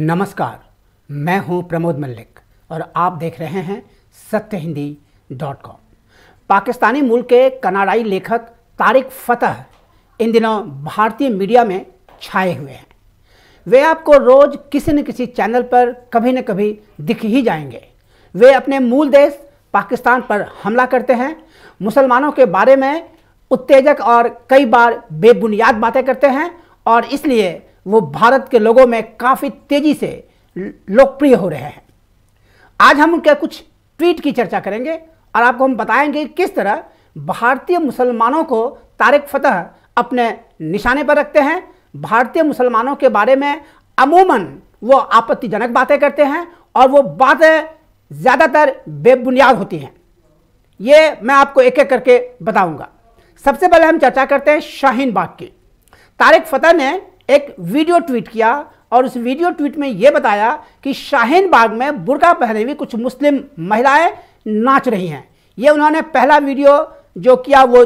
नमस्कार मैं हूं प्रमोद मल्लिक और आप देख रहे हैं सत्य हिंदी डॉट कॉम पाकिस्तानी मूल के कनाडाई लेखक तारिक फतह इन दिनों भारतीय मीडिया में छाए हुए हैं वे आपको रोज़ किसी न किसी चैनल पर कभी न कभी दिख ही जाएंगे वे अपने मूल देश पाकिस्तान पर हमला करते हैं मुसलमानों के बारे में उत्तेजक और कई बार बेबुनियाद बातें करते हैं और इसलिए वो भारत के लोगों में काफ़ी तेज़ी से लोकप्रिय हो रहे हैं आज हम उनके कुछ ट्वीट की चर्चा करेंगे और आपको हम बताएंगे किस तरह भारतीय मुसलमानों को तारिक फतह अपने निशाने पर रखते हैं भारतीय मुसलमानों के बारे में अमूमन वो आपत्तिजनक बातें करते हैं और वो बातें ज़्यादातर बेबुनियाद होती हैं ये मैं आपको एक एक करके बताऊंगा सबसे पहले हम चर्चा करते हैं शाहीन बाग की तारिक फतेह ने एक वीडियो ट्वीट किया और उस वीडियो ट्वीट में ये बताया कि शाहीन बाग में बुरका पहने हुई कुछ मुस्लिम महिलाएं नाच रही हैं ये उन्होंने पहला वीडियो जो किया वो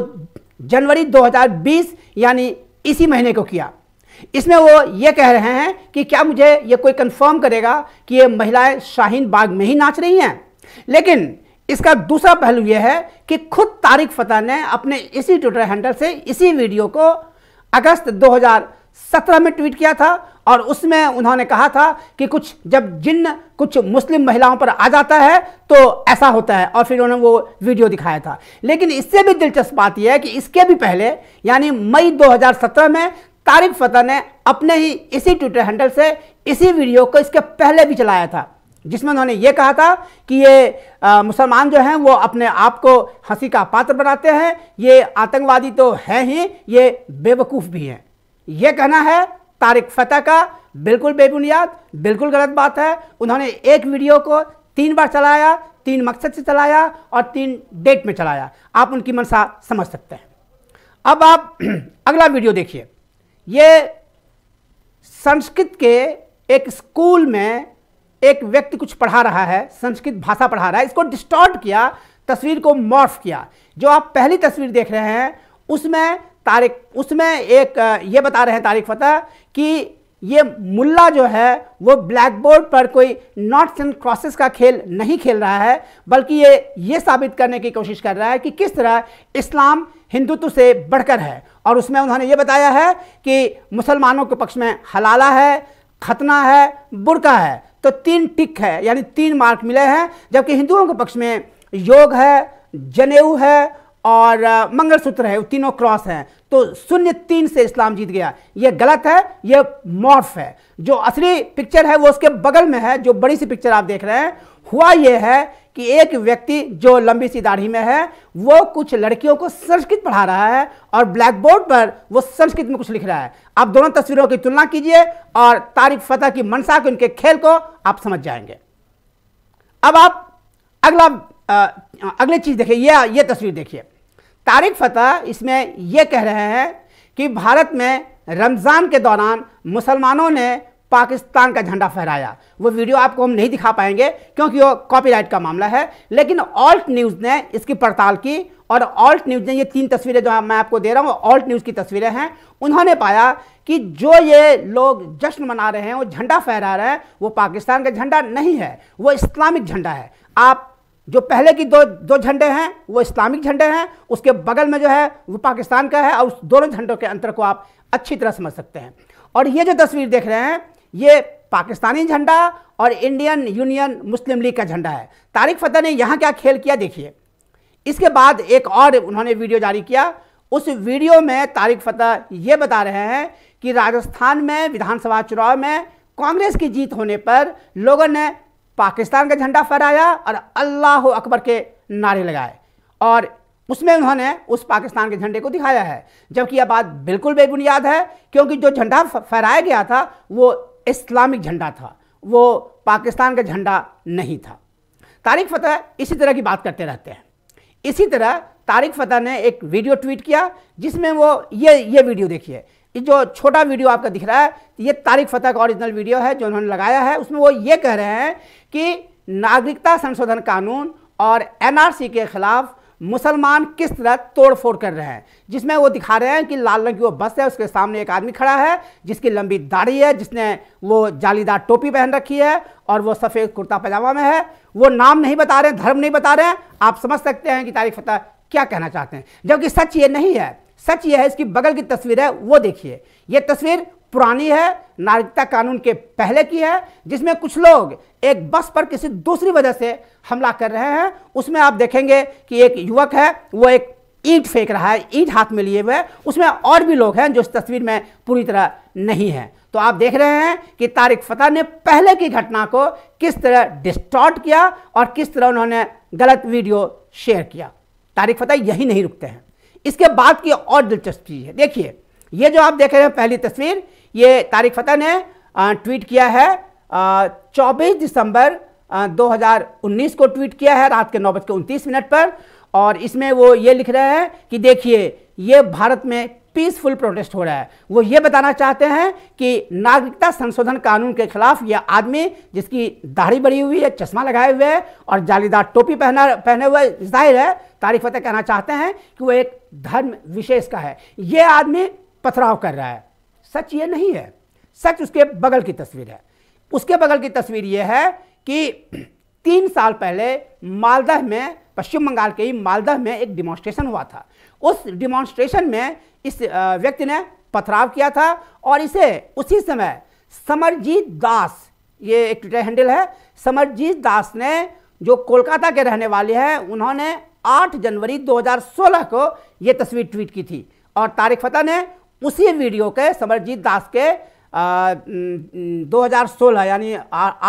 जनवरी 2020 यानी इसी महीने को किया इसमें वो ये कह रहे हैं कि क्या मुझे ये कोई कंफर्म करेगा कि ये महिलाएं शाहीन बाग में ही नाच रही हैं लेकिन इसका दूसरा पहलू यह है कि खुद तारिक फतेह ने अपने इसी ट्विटर हैंडल से इसी वीडियो को अगस्त दो सत्रह में ट्वीट किया था और उसमें उन्होंने कहा था कि कुछ जब जिन कुछ मुस्लिम महिलाओं पर आ जाता है तो ऐसा होता है और फिर उन्होंने वो वीडियो दिखाया था लेकिन इससे भी दिलचस्प बात यह है कि इसके भी पहले यानी मई 2017 में तारिक फतेह ने अपने ही इसी ट्विटर हैंडल से इसी वीडियो को इसके पहले भी चलाया था जिसमें उन्होंने ये कहा था कि ये मुसलमान जो हैं वो अपने आप को हंसी का पात्र बनाते हैं ये आतंकवादी तो हैं ही ये बेवकूफ़ भी हैं यह कहना है तारिक फतेह का बिल्कुल बेबुनियाद बिल्कुल गलत बात है उन्होंने एक वीडियो को तीन बार चलाया तीन मकसद से चलाया और तीन डेट में चलाया आप उनकी मनसा समझ सकते हैं अब आप अगला वीडियो देखिए ये संस्कृत के एक स्कूल में एक व्यक्ति कुछ पढ़ा रहा है संस्कृत भाषा पढ़ा रहा है इसको डिस्टॉर्ट किया तस्वीर को मॉर्फ किया जो आप पहली तस्वीर देख रहे हैं उसमें तारिक उसमें एक ये बता रहे हैं तारिक फतेह कि ये मुल्ला जो है वो ब्लैक बोर्ड पर कोई नॉट्स एंड क्रॉसेस का खेल नहीं खेल रहा है बल्कि ये ये साबित करने की कोशिश कर रहा है कि किस तरह इस्लाम हिंदुत्व से बढ़कर है और उसमें उन्होंने ये बताया है कि मुसलमानों के पक्ष में हलाला है खतना है बुरका है तो तीन टिक है यानी तीन मार्क मिले हैं जबकि हिंदुओं के पक्ष में योग है जनेऊ है और मंगलसूत्र है तीनों क्रॉस हैं तो शून्य तीन से इस्लाम जीत गया ये गलत है ये मॉर्फ है जो असली पिक्चर है वो उसके बगल में है जो बड़ी सी पिक्चर आप देख रहे हैं हुआ ये है कि एक व्यक्ति जो लंबी सी दाढ़ी में है वो कुछ लड़कियों को संस्कृत पढ़ा रहा है और ब्लैक बोर्ड पर वो संस्कृत में कुछ लिख रहा है आप दोनों तस्वीरों की तुलना कीजिए और तारिक फतेह की मनसा के उनके खेल को आप समझ जाएंगे अब आप अगला अगली चीज़ देखिए ये ये तस्वीर देखिए तारिक फतेह इसमें ये कह रहे हैं कि भारत में रमज़ान के दौरान मुसलमानों ने पाकिस्तान का झंडा फहराया वो वीडियो आपको हम नहीं दिखा पाएंगे क्योंकि वो कॉपीराइट का मामला है लेकिन ऑल्ट न्यूज़ ने इसकी पड़ताल की और ऑल्ट न्यूज़ ने ये तीन तस्वीरें जो मैं आपको दे रहा हूँ ऑल्ट न्यूज़ की तस्वीरें हैं उन्होंने पाया कि जो ये लोग जश्न मना रहे हैं वो झंडा फहरा रहे हैं वो पाकिस्तान का झंडा नहीं है वो इस्लामिक झंडा है आप जो पहले की दो दो झंडे हैं वो इस्लामिक झंडे हैं उसके बगल में जो है वो पाकिस्तान का है और उस दोनों झंडों के अंतर को आप अच्छी तरह समझ सकते हैं और ये जो तस्वीर देख रहे हैं ये पाकिस्तानी झंडा और इंडियन यूनियन मुस्लिम लीग का झंडा है तारिक फतेह ने यहाँ क्या खेल किया देखिए इसके बाद एक और उन्होंने वीडियो जारी किया उस वीडियो में तारिक फतेह ये बता रहे हैं कि राजस्थान में विधानसभा चुनाव में कांग्रेस की जीत होने पर लोगों ने पाकिस्तान का झंडा फहराया और अल्लाह अकबर के नारे लगाए और उसमें उन्होंने उस पाकिस्तान के झंडे को दिखाया है जबकि यह बात बिल्कुल बेबुनियाद है क्योंकि जो झंडा फहराया गया था वो इस्लामिक झंडा था वो पाकिस्तान का झंडा नहीं था तारिक फतेह इसी तरह की बात करते रहते हैं इसी तरह तारिक फतेह ने एक वीडियो ट्वीट किया जिसमें वो ये ये वीडियो देखिए ये जो छोटा वीडियो आपका दिख रहा है ये तारिक फतेह का ओरिजिनल वीडियो है जो उन्होंने लगाया है उसमें वो ये कह रहे हैं कि नागरिकता संशोधन कानून और एनआरसी के खिलाफ मुसलमान किस तरह तोड़फोड़ कर रहे हैं जिसमें वो दिखा रहे हैं कि लाल रंग की वो बस है उसके सामने एक आदमी खड़ा है जिसकी लंबी दाढ़ी है जिसने वो जालीदार टोपी पहन रखी है और वो सफ़ेद कुर्ता पजामा में है वो नाम नहीं बता रहे हैं धर्म नहीं बता रहे हैं आप समझ सकते हैं कि तारिक फतेह क्या कहना चाहते हैं जबकि सच ये नहीं है सच यह है इसकी बगल की तस्वीर है वो देखिए ये तस्वीर पुरानी है नागरिकता कानून के पहले की है जिसमें कुछ लोग एक बस पर किसी दूसरी वजह से हमला कर रहे हैं उसमें आप देखेंगे कि एक युवक है वो एक ईंट फेंक रहा है ईंट हाथ में लिए हुए उसमें और भी लोग हैं जो इस तस्वीर में पूरी तरह नहीं है तो आप देख रहे हैं कि तारिक फतेह ने पहले की घटना को किस तरह डिस्टॉर्ट किया और किस तरह उन्होंने गलत वीडियो शेयर किया तारिक फतेह यही नहीं रुकते हैं इसके बाद की और दिलचस्प चीज़ है देखिए ये जो आप देख रहे हैं पहली तस्वीर ये तारिक फ़तेह ने ट्वीट किया है चौबीस दिसंबर 2019 को ट्वीट किया है रात के नौ बज के उनतीस मिनट पर और इसमें वो ये लिख रहे हैं कि देखिए ये भारत में पीसफुल प्रोटेस्ट हो रहा है वो ये बताना चाहते हैं कि नागरिकता संशोधन कानून के खिलाफ ये आदमी जिसकी दाढ़ी बढ़ी हुई है चश्मा लगाए हुए है और जालीदार टोपी पहना पहने हुए जाहिर है तारीफ फतेह कहना चाहते हैं कि वो एक धर्म विशेष का है ये आदमी पथराव कर रहा है सच ये नहीं है सच उसके बगल की तस्वीर है उसके बगल की तस्वीर ये है कि तीन साल पहले मालदह में पश्चिम बंगाल के ही मालदह में एक डिमॉन्स्ट्रेशन हुआ था उस डिमॉन्स्ट्रेशन में इस व्यक्ति ने पथराव किया था और इसे उसी समय समरजीत दास ये एक ट्विटर हैंडल है समरजीत दास ने जो कोलकाता के रहने वाले हैं उन्होंने आठ जनवरी 2016 को ये तस्वीर ट्वीट की थी और तारिक फतेह ने उसी वीडियो के समरजीत दास के आ, 2016 यानी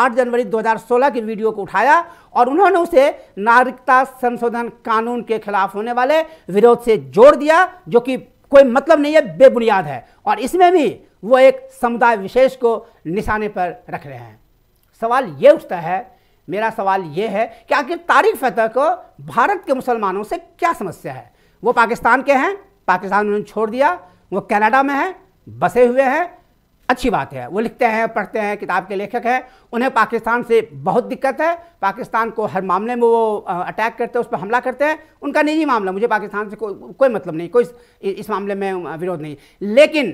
8 जनवरी 2016 की वीडियो को उठाया और उन्होंने उसे नागरिकता संशोधन कानून के खिलाफ होने वाले विरोध से जोड़ दिया जो कि कोई मतलब नहीं है बेबुनियाद है और इसमें भी वो एक समुदाय विशेष को निशाने पर रख रहे हैं सवाल ये उठता है मेरा सवाल ये है कि आखिर तारिक फतेह को भारत के मुसलमानों से क्या समस्या है वो पाकिस्तान के हैं पाकिस्तान उन्होंने छोड़ दिया वो कनाडा में हैं बसे हुए हैं अच्छी बात है वो लिखते हैं पढ़ते हैं किताब के लेखक हैं उन्हें पाकिस्तान से बहुत दिक्कत है पाकिस्तान को हर मामले में वो अटैक करते हैं उस पर हमला करते हैं उनका निजी मामला मुझे पाकिस्तान से को, कोई मतलब नहीं कोई इस मामले में विरोध नहीं लेकिन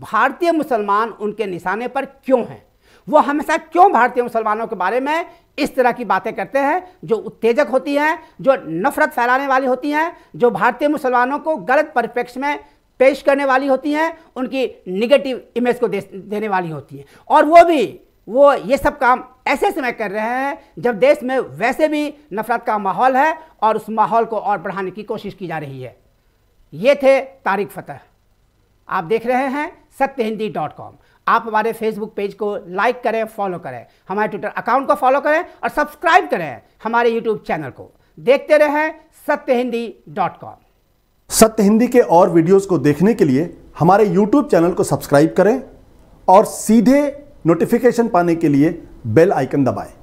भारतीय मुसलमान उनके निशाने पर क्यों हैं वो हमेशा क्यों भारतीय मुसलमानों के बारे में इस तरह की बातें करते हैं जो उत्तेजक होती हैं जो नफरत फैलाने वाली होती हैं जो भारतीय मुसलमानों को गलत परिप्रेक्ष्य में पेश करने वाली होती हैं उनकी निगेटिव इमेज को देने वाली होती हैं और वो भी वो ये सब काम ऐसे समय कर रहे हैं जब देश में वैसे भी नफरत का माहौल है और उस माहौल को और बढ़ाने की कोशिश की जा रही है ये थे तारिक फतेह आप देख रहे हैं सत्य हिंदी डॉट कॉम आप हमारे फेसबुक पेज को लाइक करें फॉलो करें हमारे ट्विटर अकाउंट को फॉलो करें और सब्सक्राइब करें हमारे यूट्यूब चैनल को देखते रहें सत्य हिंदी डॉट कॉम सत्य हिंदी के और वीडियोस को देखने के लिए हमारे यूट्यूब चैनल को सब्सक्राइब करें और सीधे नोटिफिकेशन पाने के लिए बेल आइकन दबाएं